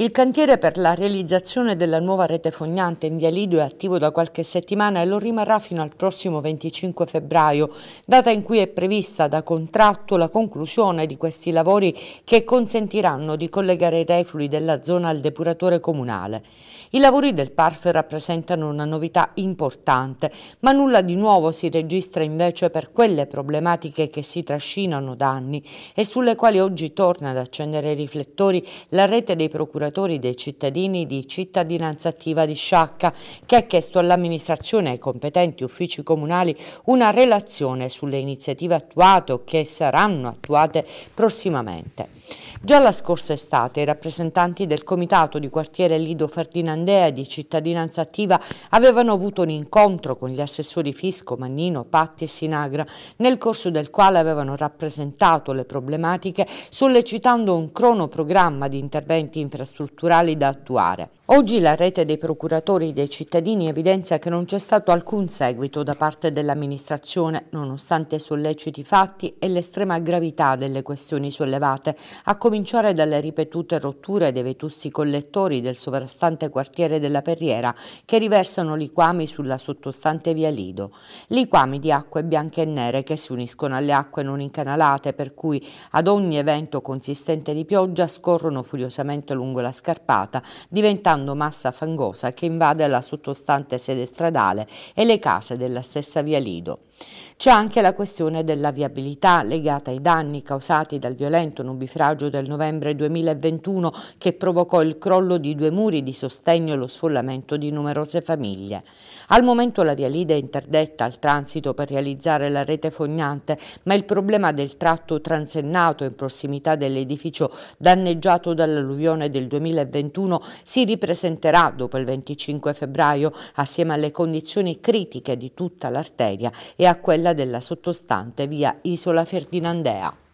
Il cantiere per la realizzazione della nuova rete fognante in Via Lido è attivo da qualche settimana e lo rimarrà fino al prossimo 25 febbraio, data in cui è prevista da contratto la conclusione di questi lavori che consentiranno di collegare i reflui della zona al depuratore comunale. I lavori del PARF rappresentano una novità importante, ma nulla di nuovo si registra invece per quelle problematiche che si trascinano da anni e sulle quali oggi torna ad accendere i riflettori la rete dei procuratori lavoratori dei cittadini di cittadinanza attiva di Sciacca che ha chiesto all'amministrazione e ai competenti uffici comunali una relazione sulle iniziative attuate o che saranno attuate prossimamente. Già la scorsa estate i rappresentanti del comitato di quartiere Lido Ferdinandea di cittadinanza attiva avevano avuto un incontro con gli assessori Fisco, Mannino, Patti e Sinagra, nel corso del quale avevano rappresentato le problematiche sollecitando un cronoprogramma di interventi infrastrutturali strutturali da attuare. Oggi la rete dei procuratori dei cittadini evidenzia che non c'è stato alcun seguito da parte dell'amministrazione, nonostante i solleciti fatti e l'estrema gravità delle questioni sollevate, a cominciare dalle ripetute rotture dei vetusti collettori del sovrastante quartiere della Perriera che riversano liquami sulla sottostante via Lido. Liquami di acque bianche e nere che si uniscono alle acque non incanalate, per cui ad ogni evento consistente di pioggia scorrono furiosamente lungo la piccola scarpata diventando massa fangosa che invade la sottostante sede stradale e le case della stessa via Lido. C'è anche la questione della viabilità legata ai danni causati dal violento nubifragio del novembre 2021 che provocò il crollo di due muri di sostegno e lo sfollamento di numerose famiglie. Al momento la via Lida è interdetta al transito per realizzare la rete fognante, ma il problema del tratto transennato in prossimità dell'edificio danneggiato dall'alluvione del 2021 2021 si ripresenterà dopo il 25 febbraio assieme alle condizioni critiche di tutta l'arteria e a quella della sottostante via Isola Ferdinandea.